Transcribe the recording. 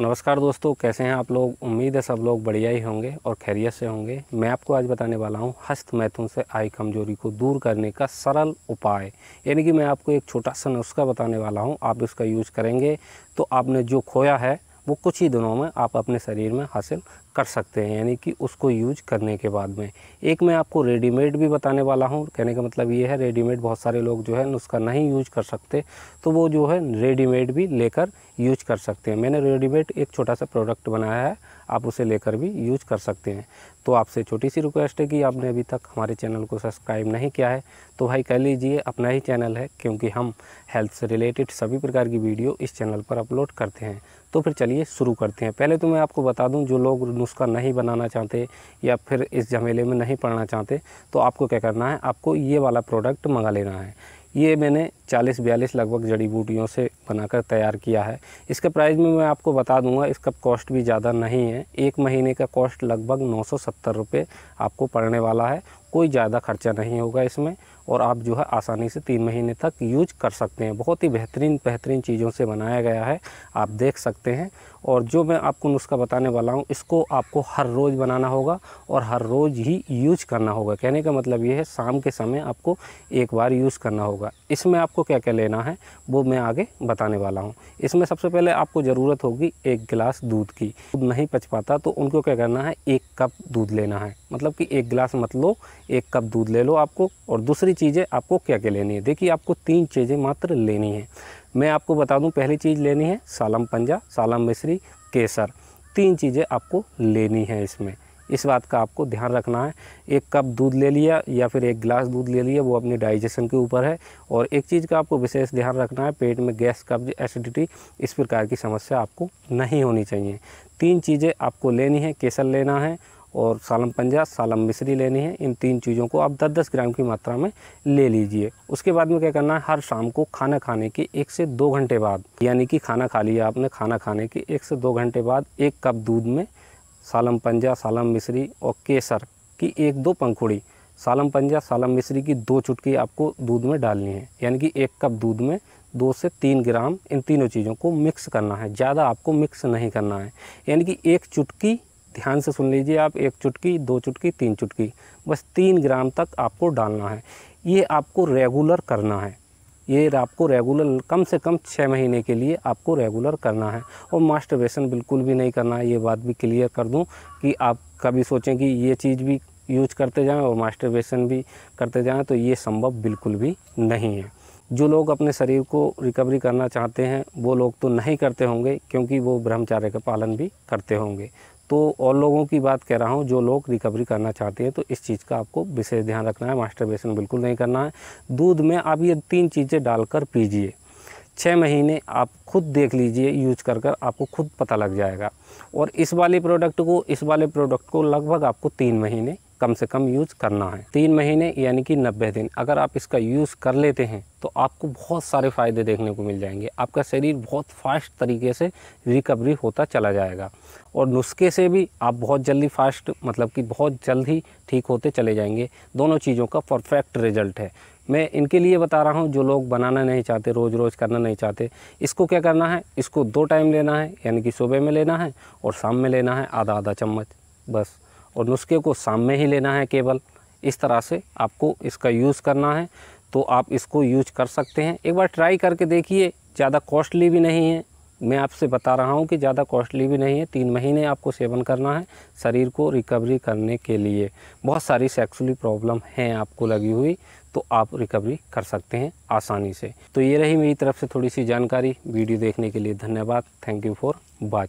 नमस्कार दोस्तों कैसे हैं आप लोग उम्मीद है सब लोग बढ़िया ही होंगे और खैरियत से होंगे मैं आपको आज बताने वाला हूं हस्त मैथुन से आई कमजोरी को दूर करने का सरल उपाय यानी कि मैं आपको एक छोटा सा नुस्खा बताने वाला हूं आप इसका यूज़ करेंगे तो आपने जो खोया है वो कुछ ही दिनों में आप अपने शरीर में हासिल कर सकते हैं यानी कि उसको यूज करने के बाद में एक मैं आपको रेडीमेड भी बताने वाला हूँ कहने का मतलब ये है रेडीमेड बहुत सारे लोग जो है उसका नहीं यूज कर सकते तो वो जो है रेडीमेड भी लेकर यूज कर सकते हैं मैंने रेडीमेड एक छोटा सा प्रोडक्ट बनाया है आप उसे लेकर भी यूज कर सकते हैं तो आपसे छोटी सी रिक्वेस्ट है कि आपने अभी तक हमारे चैनल को सब्सक्राइब नहीं किया है तो भाई कह लीजिए अपना ही चैनल है क्योंकि हम हेल्थ से रिलेटेड सभी प्रकार की वीडियो इस चैनल पर अपलोड करते हैं तो फिर चलिए शुरू करते हैं पहले तो मैं आपको बता दूं जो लोग नुस्खा नहीं बनाना चाहते या फिर इस झमेले में नहीं पड़ना चाहते तो आपको क्या करना है आपको ये वाला प्रोडक्ट मंगा लेना है ये मैंने 40-42 लगभग जड़ी बूटियों से बनाकर तैयार किया है इसके प्राइस में मैं आपको बता दूंगा इसका कॉस्ट भी ज़्यादा नहीं है एक महीने का कॉस्ट लगभग नौ सौ आपको पड़ने वाला है कोई ज़्यादा खर्चा नहीं होगा इसमें और आप जो है आसानी से तीन महीने तक यूज कर सकते हैं बहुत ही बेहतरीन बेहतरीन चीज़ों से बनाया गया है आप देख सकते हैं और जो मैं आपको नुस्खा बताने वाला हूँ इसको आपको हर रोज़ बनाना होगा और हर रोज़ ही यूज करना होगा कहने का मतलब ये है शाम के समय आपको एक बार यूज़ करना होगा इसमें आपको क्या क्या लेना है वो मैं आगे बताने वाला हूँ इसमें सबसे पहले आपको ज़रूरत होगी एक गिलास दूध की दूध नहीं पच पाता तो उनको क्या करना है एक कप दूध लेना है मतलब कि एक गिलास मत लो एक कप दूध ले लो आपको और दूसरी चीज़ें आपको क्या क्या लेनी है देखिए आपको तीन चीज़ें मात्र लेनी है मैं आपको बता दूं पहली चीज़ लेनी है सालम पंजा सालम मिश्री केसर तीन चीज़ें आपको लेनी है इसमें इस बात का आपको ध्यान रखना है एक कप दूध ले लिया या फिर एक गिलास दूध ले लिया वो अपने डाइजेशन के ऊपर है और एक चीज़ का आपको विशेष ध्यान रखना है पेट में गैस कब्ज एसिडिटी इस प्रकार की समस्या आपको नहीं होनी चाहिए तीन चीज़ें आपको लेनी है केसर लेना है और सालम पंजा सालम मिश्री लेनी है इन तीन चीज़ों को आप 10-10 ग्राम की मात्रा में ले लीजिए उसके बाद में क्या करना है हर शाम को खाना खाने के एक से दो घंटे बाद यानी कि खाना खा लिया आपने खाना खाने के एक से दो घंटे बाद एक कप दूध में सालम पंजा सालम मिश्री और केसर की एक दो पंखुड़ी सालम पंजा सालम मिश्री की दो चुटकी आपको दूध में डालनी है यानी कि एक कप दूध में दो से तीन ग्राम इन तीनों चीज़ों को मिक्स करना है ज़्यादा आपको मिक्स नहीं करना है यानी कि एक चुटकी ध्यान से सुन लीजिए आप एक चुटकी दो चुटकी तीन चुटकी बस तीन ग्राम तक आपको डालना है ये आपको रेगुलर करना है ये आपको रेगुलर कम से कम छः महीने के लिए आपको रेगुलर करना है और मास्टरबेशन बिल्कुल भी नहीं करना है ये बात भी क्लियर कर दूं कि आप कभी सोचें कि ये चीज़ भी यूज करते जाएं और मास्टरबेशन भी करते जाएं तो ये संभव बिल्कुल भी नहीं है जो लोग अपने शरीर को रिकवरी करना चाहते हैं वो लोग तो नहीं करते होंगे क्योंकि वो ब्रह्मचार्य का पालन भी करते होंगे तो और लोगों की बात कह रहा हूँ जो लोग रिकवरी करना चाहते हैं तो इस चीज़ का आपको विशेष ध्यान रखना है मास्टर बिल्कुल नहीं करना है दूध में आप ये तीन चीज़ें डालकर पीजिए छः महीने आप खुद देख लीजिए यूज कर कर आपको खुद पता लग जाएगा और इस वाले प्रोडक्ट को इस वाले प्रोडक्ट को लगभग आपको तीन महीने कम से कम यूज़ करना है तीन महीने यानी कि नब्बे दिन अगर आप इसका यूज़ कर लेते हैं तो आपको बहुत सारे फ़ायदे देखने को मिल जाएंगे आपका शरीर बहुत फास्ट तरीके से रिकवरी होता चला जाएगा और नुस्खे से भी आप बहुत जल्दी फास्ट मतलब कि बहुत जल्द ही ठीक होते चले जाएंगे दोनों चीज़ों का परफेक्ट रिजल्ट है मैं इनके लिए बता रहा हूँ जो लोग बनाना नहीं चाहते रोज़ रोज़ करना नहीं चाहते इसको क्या करना है इसको दो टाइम लेना है यानी कि सुबह में लेना है और शाम में लेना है आधा आधा चम्मच बस और नुस्खे को शाम में ही लेना है केवल इस तरह से आपको इसका यूज़ करना है तो आप इसको यूज कर सकते हैं एक बार ट्राई करके देखिए ज़्यादा कॉस्टली भी नहीं है मैं आपसे बता रहा हूँ कि ज़्यादा कॉस्टली भी नहीं है तीन महीने आपको सेवन करना है शरीर को रिकवरी करने के लिए बहुत सारी सेक्सुअली प्रॉब्लम हैं आपको लगी हुई तो आप रिकवरी कर सकते हैं आसानी से तो ये रही मेरी तरफ से थोड़ी सी जानकारी वीडियो देखने के लिए धन्यवाद थैंक यू फॉर वॉच